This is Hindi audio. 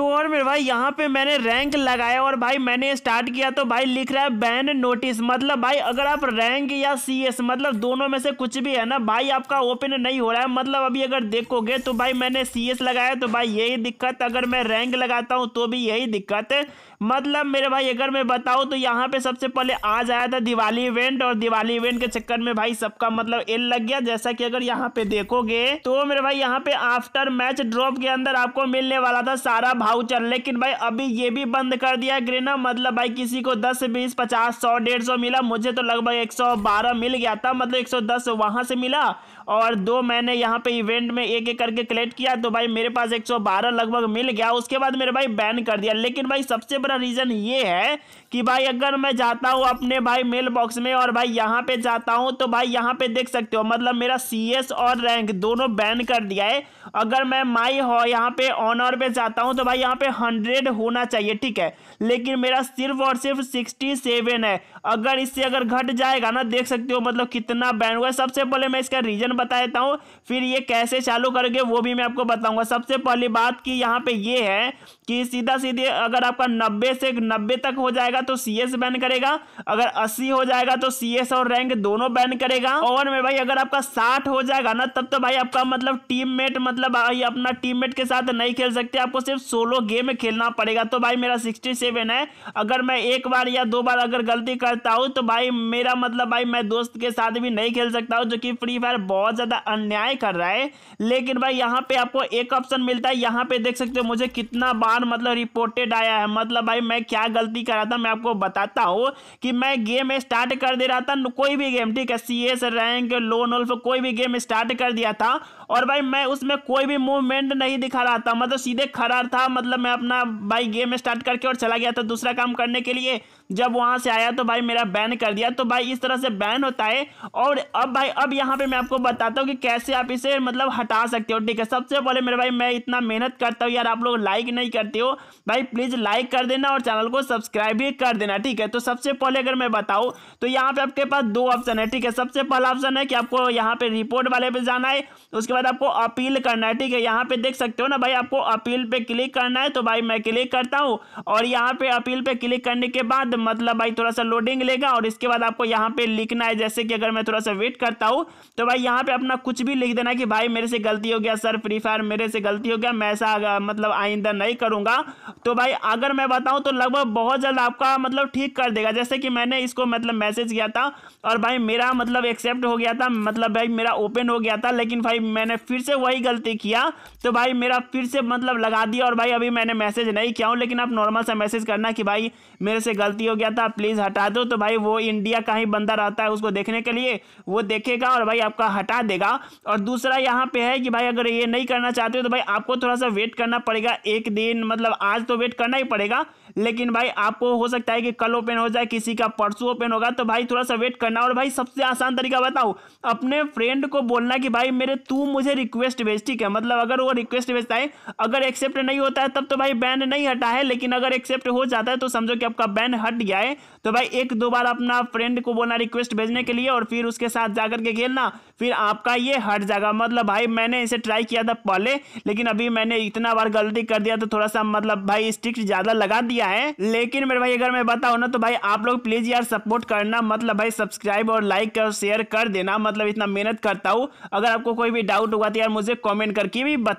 tú और मेरे भाई यहाँ पे मैंने रैंक लगाया और भाई मैंने स्टार्ट किया तो भाई लिख रहा है बैन नोटिस मतलब भाई अगर आप रैंक या सी मतलब दोनों में से कुछ भी है ना भाई आपका ओपन नहीं हो रहा है मतलब अभी अगर देखोगे तो भाई मैंने सी लगाया तो भाई यही दिक्कत अगर मैं रैंक लगाता हूँ तो भी यही दिक्कत है मतलब मेरे भाई अगर मैं बताऊँ तो यहाँ पे सबसे पहले आज आया था दिवाली इवेंट और दिवाली इवेंट के चक्कर में भाई सबका मतलब एल लग गया जैसा कि अगर यहाँ पे देखोगे तो मेरे भाई यहाँ पे आफ्टर मैच ड्रॉप के अंदर आपको मिलने वाला था सारा भाउच वाउचर लेकिन भाई अभी ये भी बंद कर दिया ग्रेना मतलब भाई किसी को दस बीस पचास सौ डेढ़ सौ मिला मुझे तो लगभग एक सौ बारह मिल गया था मतलब एक सौ दस वहाँ से मिला और दो मैंने यहाँ पे इवेंट में एक एक करके कलेक्ट किया तो भाई मेरे पास 112 लगभग मिल गया उसके बाद मेरे भाई बैन कर दिया लेकिन भाई सबसे बड़ा रीज़न ये है कि भाई अगर मैं जाता हूँ अपने भाई मेल बॉक्स में और भाई यहाँ पे जाता हूँ तो भाई यहाँ पे देख सकते हो मतलब मेरा सी और रैंक दोनों बैन कर दिया है अगर मैं माई हो यहाँ पे ऑनर पे जाता हूँ तो भाई यहाँ पे हंड्रेड होना चाहिए ठीक है लेकिन मेरा सिर्फ और सिर्फ सिक्सटी सेवन है अगर इससे अगर घट जाएगा ना देख सकते हो मतलब कितना बैन हुआ सबसे पहले मैं इसका रीजन बता देता हूँ फिर ये कैसे चालू करोगे वो भी मैं आपको बताऊंगा सबसे पहली बात कि यहाँ पे ये है कि सीधा सीधे अगर आपका नब्बे से नब्बे तक हो जाएगा तो सी एस बैन करेगा अगर अस्सी हो जाएगा तो सी एस और रैंक दोनों बैन करेगा और में भाई अगर आपका साठ हो जाएगा ना तब तो भाई आपका मतलब टीम मेट मतलब मतलब भाई अपना टीममेट के साथ नहीं खेल सकते आपको सिर्फ सोलो गेम में खेलना पड़ेगा तो भाई मेरा सिक्सटी सेवन है अगर मैं एक बार या दो बार अगर गलती करता हूँ तो भाई मेरा मतलब भाई मैं दोस्त के साथ भी नहीं खेल सकता हूँ जो कि फ्री फायर बहुत ज़्यादा अन्याय कर रहा है लेकिन भाई यहाँ पर आपको एक ऑप्शन मिलता है यहाँ पर देख सकते हो मुझे कितना बार मतलब रिपोर्टेड आया है मतलब भाई मैं क्या गलती करा था मैं आपको बताता हूँ कि मैं गेम स्टार्ट कर दे रहा था कोई भी गेम ठीक है C S rank lone wolf कोई भी गेम स्टार्ट कर दिया था और भाई मैं उसमें कोई भी मूवमेंट नहीं दिखा रहा था मतलब सीधे खड़ा था मतलब मैं अपना बाइक गेम स्टार्ट करके और चला गया था दूसरा काम करने के लिए जब वहाँ से आया तो भाई मेरा बैन कर दिया तो भाई इस तरह से बैन होता है और अब भाई अब यहाँ पे मैं आपको बताता हूँ कि कैसे आप इसे मतलब हटा सकते हो ठीक है सबसे पहले मेरे भाई मैं इतना मेहनत करता हूँ यार आप लोग लाइक नहीं करते हो भाई प्लीज़ लाइक कर देना और चैनल को सब्सक्राइब भी कर देना ठीक है तो सबसे पहले अगर मैं बताऊँ तो यहाँ पर आपके पास दो ऑप्शन है ठीक है सबसे पहला ऑप्शन है कि आपको यहाँ पर रिपोर्ट वाले पर जाना है उसके बाद आपको अपील करना है ठीक है यहाँ पे देख सकते हो ना भाई आपको अपील पे क्लिक करना है तो भाई मैं क्लिक करता हूँ और यहाँ पे अपील पे क्लिक करने के बाद मतलब भाई थोड़ा सा लोडिंग लेगा और इसके बाद आपको यहाँ पे लिखना है जैसे कि अगर मैं थोड़ा सा वेट करता हूँ तो भाई यहाँ पे अपना कुछ भी लिख देना कि भाई मेरे से गलती हो गया सर फ्री फायर मेरे से गलती हो गया मैं ऐसा मतलब आइंदा नहीं करूँगा तो भाई अगर मैं बताऊँ तो लगभग बहुत जल्द आपका मतलब ठीक कर देगा जैसे कि मैंने इसको मतलब मैसेज किया था और भाई मेरा मतलब एक्सेप्ट हो गया था मतलब भाई मेरा ओपन हो गया था लेकिन भाई मैंने फिर से वही गलती किया तो भाई मेरा फिर से मतलब लगा दिया और भाई अभी मैंने मैसेज नहीं किया हूँ लेकिन आप नॉर्मल सा मैसेज करना कि भाई मेरे से गलती हो गया था प्लीज़ हटा दो तो भाई वो इंडिया का ही बंदा रहता है उसको देखने के लिए वो देखेगा और भाई आपका हटा देगा और दूसरा यहाँ पे है कि भाई अगर ये नहीं करना चाहते हो तो भाई आपको थोड़ा सा वेट करना पड़ेगा एक दिन मतलब आज तो वेट करना ही पड़ेगा लेकिन भाई आपको हो सकता है कि कल ओपन हो जाए किसी का परसों ओपन होगा तो भाई थोड़ा सा वेट करना और भाई सबसे आसान तरीका बताओ अपने फ्रेंड को बोलना कि भाई मेरे तू मुझे रिक्वेस्ट भेज ठीक है मतलब अगर वो रिक्वेस्ट भेजता है अगर एक्सेप्ट नहीं होता है तब तो भाई बैन नहीं हटा है लेकिन अगर एक्सेप्ट हो जाता है तो समझो कि आपका बैन हट हट गया है तो भाई एक दो बार अपना फ्रेंड को बोलना रिक्वेस्ट भेजने के लिए और फिर उसके साथ जाकर के खेलना फिर आपका ये हट जाएगा मतलब भाई मैंने इसे ट्राई किया था पहले लेकिन अभी मैंने इतना बार गलती कर दिया तो थोड़ा सा मतलब भाई स्ट्रिक्ट ज़्यादा लगा दिया है लेकिन मेरे भाई अगर मैं बताऊँ ना तो भाई आप लोग प्लीज़ यार सपोर्ट करना मतलब भाई सब्सक्राइब और लाइक और शेयर कर देना मतलब इतना मेहनत करता हूँ अगर आपको कोई भी डाउट हुआ तो यार मुझे कॉमेंट करके भी बता